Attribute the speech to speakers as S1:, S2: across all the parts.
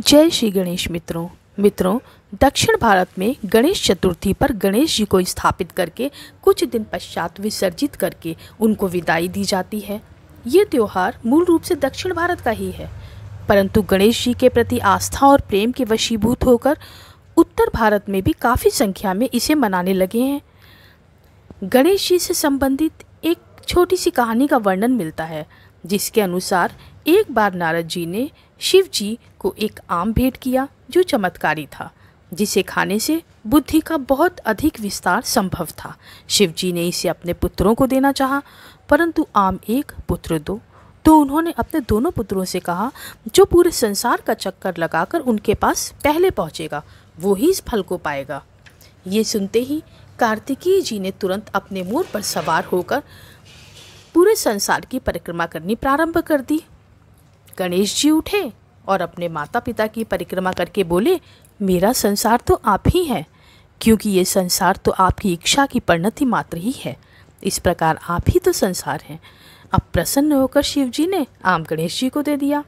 S1: जय श्री गणेश मित्रों मित्रों दक्षिण भारत में गणेश चतुर्थी पर गणेश जी को स्थापित करके कुछ दिन पश्चात विसर्जित करके उनको विदाई दी जाती है ये त्यौहार मूल रूप से दक्षिण भारत का ही है परंतु गणेश जी के प्रति आस्था और प्रेम के वशीभूत होकर उत्तर भारत में भी काफ़ी संख्या में इसे मनाने लगे हैं गणेश जी से संबंधित एक छोटी सी कहानी का वर्णन मिलता है जिसके अनुसार एक बार नारद जी ने शिव जी को एक आम भेंट किया जो चमत्कारी था जिसे खाने से बुद्धि का बहुत अधिक विस्तार संभव था शिव जी ने इसे अपने पुत्रों को देना चाहा परंतु आम एक पुत्र दो तो उन्होंने अपने दोनों पुत्रों से कहा जो पूरे संसार का चक्कर लगाकर उनके पास पहले पहुँचेगा वो ही इस फल को पाएगा ये सुनते ही कार्तिकीय जी ने तुरंत अपने मोर पर सवार होकर पूरे संसार की परिक्रमा करनी प्रारंभ कर दी गणेश जी उठे और अपने माता पिता की परिक्रमा करके बोले मेरा संसार तो आप ही हैं क्योंकि ये संसार तो आपकी इच्छा की परिणति मात्र ही है इस प्रकार आप ही तो संसार हैं अब प्रसन्न होकर शिव जी ने आम गणेश जी को दे दिया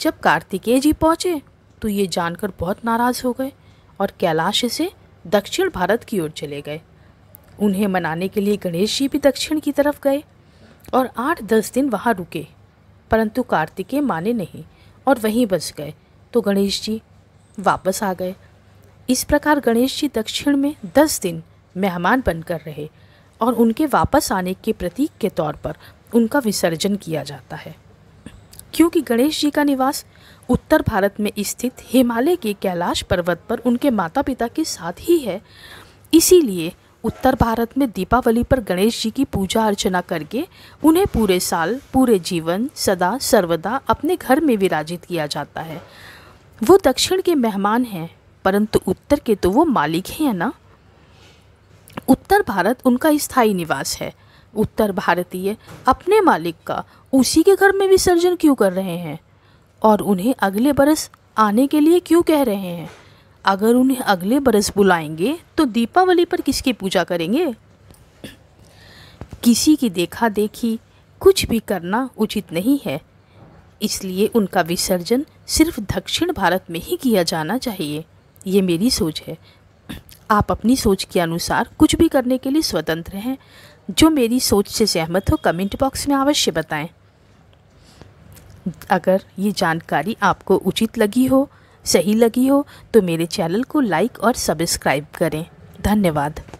S1: जब कार्तिकेय जी पहुँचे तो ये जानकर बहुत नाराज़ हो गए और कैलाश से दक्षिण भारत की ओर चले गए उन्हें मनाने के लिए गणेश जी भी दक्षिण की तरफ गए और आठ दस दिन वहाँ रुके परंतु कार्तिकेय माने नहीं और वहीं बस गए तो गणेश जी वापस आ गए इस प्रकार गणेश जी दक्षिण में दस दिन मेहमान बनकर रहे और उनके वापस आने के प्रतीक के तौर पर उनका विसर्जन किया जाता है क्योंकि गणेश जी का निवास उत्तर भारत में स्थित हिमालय के कैलाश पर्वत पर उनके माता पिता के साथ ही है इसीलिए उत्तर भारत में दीपावली पर गणेश जी की पूजा अर्चना करके उन्हें पूरे साल पूरे जीवन सदा सर्वदा अपने घर में विराजित किया जाता है वो दक्षिण के मेहमान हैं परंतु उत्तर के तो वो मालिक हैं ना उत्तर भारत उनका स्थायी निवास है उत्तर भारतीय अपने मालिक का उसी के घर में विसर्जन क्यों कर रहे हैं और उन्हें अगले बरस आने के लिए क्यों कह रहे हैं अगर उन्हें अगले बरस बुलाएंगे तो दीपावली पर किसकी पूजा करेंगे किसी की देखा देखी कुछ भी करना उचित नहीं है इसलिए उनका विसर्जन सिर्फ दक्षिण भारत में ही किया जाना चाहिए ये मेरी सोच है आप अपनी सोच के अनुसार कुछ भी करने के लिए स्वतंत्र हैं जो मेरी सोच से सहमत हो कमेंट बॉक्स में अवश्य बताएं अगर ये जानकारी आपको उचित लगी हो सही लगी हो तो मेरे चैनल को लाइक और सब्सक्राइब करें धन्यवाद